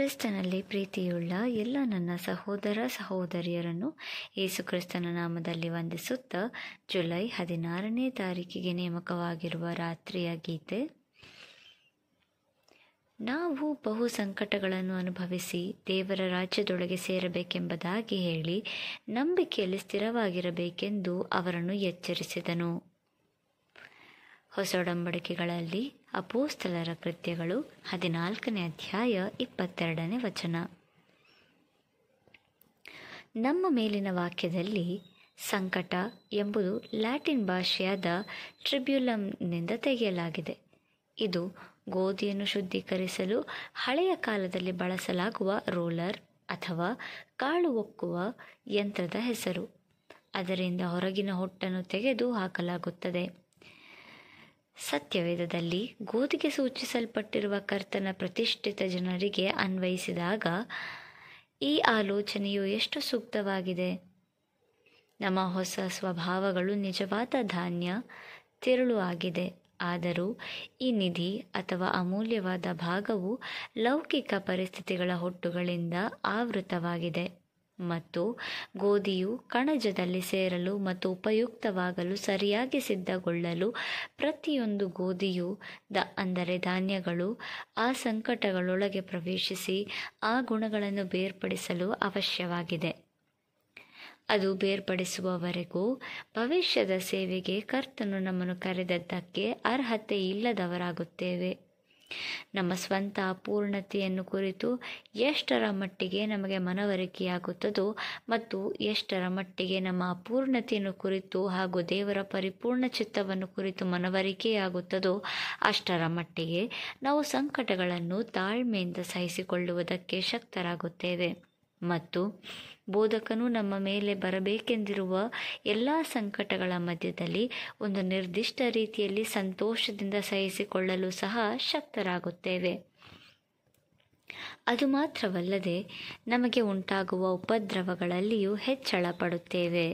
ಕ್ರಿಸ್ತನಲ್ಲಿ ಪ್ರೀತಿಯುಳ್ಳ ಎಲ್ಲ ನನ್ನ ಸಹೋದರ ಸಹೋದರಿಯರನ್ನು ಯೇಸು ಕ್ರಿಸ್ತನ ನಾಮದಲ್ಲಿ ವಂದಿಸುತ್ತಾ ಜುಲೈ ಹದಿನಾರನೇ ತಾರೀಕಿಗೆ ನೇಮಕವಾಗಿರುವ ರಾತ್ರಿಯ ಗೀತೆ ನಾವು ಬಹು ಸಂಕಟಗಳನ್ನು ಅನುಭವಿಸಿ ದೇವರ ರಾಜ್ಯದೊಳಗೆ ಸೇರಬೇಕೆಂಬುದಾಗಿ ಹೇಳಿ ನಂಬಿಕೆಯಲ್ಲಿ ಸ್ಥಿರವಾಗಿರಬೇಕೆಂದು ಅವರನ್ನು ಎಚ್ಚರಿಸಿದನು ಹೊಸಡಂಬಡಿಕೆಗಳಲ್ಲಿ ಅಪೋಸ್ತಲರ ಕೃತ್ಯಗಳು ಹದಿನಾಲ್ಕನೇ ಅಧ್ಯಾಯ ಇಪ್ಪತ್ತೆರಡನೇ ವಚನ ನಮ್ಮ ಮೇಲಿನ ವಾಕ್ಯದಲ್ಲಿ ಸಂಕಟ ಎಂಬುದು ಲ್ಯಾಟಿನ್ ಭಾಷೆಯಾದ ಟ್ರಿಬ್ಯುಲಮ್ನಿಂದ ತೆಗೆಯಲಾಗಿದೆ ಇದು ಗೋಧಿಯನ್ನು ಶುದ್ಧೀಕರಿಸಲು ಹಳೆಯ ಕಾಲದಲ್ಲಿ ಬಳಸಲಾಗುವ ರೋಲರ್ ಅಥವಾ ಕಾಳು ಒಕ್ಕುವ ಯಂತ್ರದ ಹೆಸರು ಅದರಿಂದ ಹೊರಗಿನ ಹೊಟ್ಟನ್ನು ತೆಗೆದು ಹಾಕಲಾಗುತ್ತದೆ ಸತ್ಯವೇದದಲ್ಲಿ ಗೋಧಿಗೆ ಸೂಚಿಸಲ್ಪಟ್ಟಿರುವ ಕರ್ತನ ಪ್ರತಿಷ್ಠಿತ ಜನರಿಗೆ ಅನ್ವಯಿಸಿದಾಗ ಈ ಆಲೋಚನೆಯು ಎಷ್ಟು ಸೂಕ್ತವಾಗಿದೆ ನಮ್ಮ ಹೊಸ ಸ್ವಭಾವಗಳು ನಿಜವಾದ ಧಾನ್ಯ ತಿರುಳು ಆಗಿದೆ ಆದರೂ ಈ ನಿಧಿ ಅಥವಾ ಅಮೂಲ್ಯವಾದ ಭಾಗವು ಲೌಕಿಕ ಪರಿಸ್ಥಿತಿಗಳ ಹುಟ್ಟುಗಳಿಂದ ಆವೃತವಾಗಿದೆ ಮತ್ತು ಗೋಧಿಯು ಕಣಜದಲ್ಲಿ ಸೇರಲು ಮತ್ತು ಉಪಯುಕ್ತವಾಗಲು ಸರಿಯಾಗಿ ಸಿದ್ಧಗೊಳ್ಳಲು ಪ್ರತಿಯೊಂದು ಗೋಧಿಯು ದ ಅಂದರೆ ಧಾನ್ಯಗಳು ಆ ಸಂಕಟಗಳೊಳಗೆ ಪ್ರವೇಶಿಸಿ ಆ ಗುಣಗಳನ್ನು ಬೇರ್ಪಡಿಸಲು ಅವಶ್ಯವಾಗಿದೆ ಅದು ಬೇರ್ಪಡಿಸುವವರೆಗೂ ಭವಿಷ್ಯದ ಸೇವೆಗೆ ಕರ್ತನು ನಮ್ಮನ್ನು ಕರೆದದ್ದಕ್ಕೆ ಅರ್ಹತೆ ಇಲ್ಲದವರಾಗುತ್ತೇವೆ ನಮ್ಮ ಸ್ವಂತ ಅಪೂರ್ಣತೆಯನ್ನು ಕುರಿತು ಎಷ್ಟರ ಮಟ್ಟಿಗೆ ನಮಗೆ ಮನವರಿಕೆಯಾಗುತ್ತದೋ ಮತ್ತು ಎಷ್ಟರ ಮಟ್ಟಿಗೆ ನಮ್ಮ ಅಪೂರ್ಣತೆಯನ್ನು ಕುರಿತು ಹಾಗೂ ದೇವರ ಪರಿಪೂರ್ಣ ಚಿತ್ತವನ್ನು ಕುರಿತು ಮನವರಿಕೆಯಾಗುತ್ತದೋ ಅಷ್ಟರ ಮಟ್ಟಿಗೆ ನಾವು ಸಂಕಟಗಳನ್ನು ತಾಳ್ಮೆಯಿಂದ ಸಹಿಸಿಕೊಳ್ಳುವುದಕ್ಕೆ ಶಕ್ತರಾಗುತ್ತೇವೆ ಮತ್ತು ಬೋಧಕನು ನಮ್ಮ ಮೇಲೆ ಬರಬೇಕೆಂದಿರುವ ಎಲ್ಲ ಸಂಕಟಗಳ ಮಧ್ಯದಲ್ಲಿ ಒಂದು ನಿರ್ದಿಷ್ಟ ರೀತಿಯಲ್ಲಿ ಸಂತೋಷದಿಂದ ಸಹಿಸಿಕೊಳ್ಳಲು ಸಹ ಶಕ್ತರಾಗುತ್ತೇವೆ ಅದು ಮಾತ್ರವಲ್ಲದೆ ನಮಗೆ ಉಂಟಾಗುವ ಉಪದ್ರವಗಳಲ್ಲಿಯೂ ಹೆಚ್ಚಳ ಪಡುತ್ತೇವೆ